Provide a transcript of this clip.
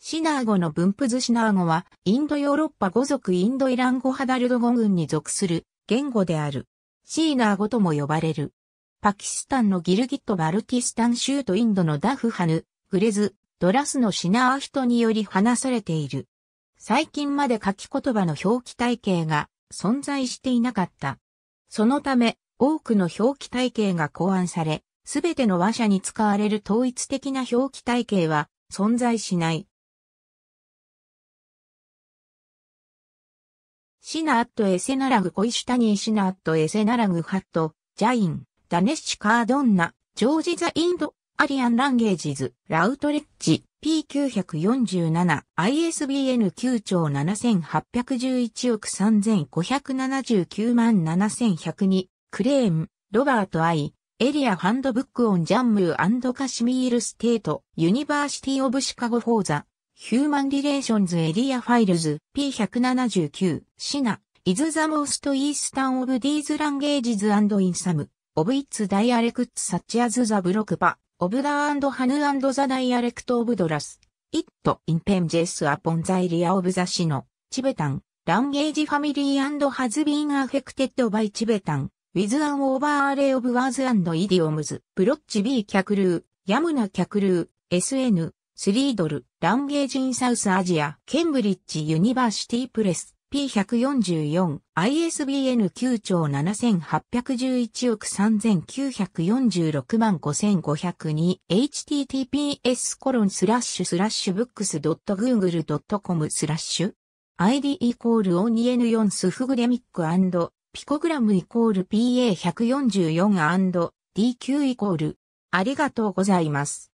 シナー語の分布図シナー語は、インドヨーロッパ語族インドイラン語ハダルド語群に属する言語である。シーナー語とも呼ばれる。パキスタンのギルギット・バルティスタン州とインドのダフハヌ、グレズ、ドラスのシナー人により話されている。最近まで書き言葉の表記体系が存在していなかった。そのため、多くの表記体系が考案され、すべての話者に使われる統一的な表記体系は存在しない。シナアットエセナラグコイシュタニーシナアットエセナラグハット、ジャイン、ダネッシカードンナ、ジョージザ・インド、アリアン・ランゲージズ、ラウトレッジ、P947、ISBN 9兆7811億3579万7102、クレーン、ロバート・アイ、エリア・ハンドブック・オン・ジャンムーカシミール・ステート、ユニバーシティ・オブ・シカゴ・フォーザ、ヒューマンリレーションズエリアファイルズ P179 シナ is the most eastern of these languages and in some of its dialects such as the Brokpa of the and Hanu and the dialect of d r a s It impinges upon the area of the Sino, Tibetan, language family and has been affected by Tibetan, with an overlay of words and idioms. ブロッチ B 客流、ヤムナ客流、SN、スリードル、ランゲージンサウスアジア、ケンブリッジユニバーシティプレス、P144、ISBN 9兆7811億3946万5502、https コロンスラッシュスラッシュブックス .google.com スラッシュ ID イコールオニエヌ4スフグデミックピコグラムイコール PA144&DQ イコールありがとうございます。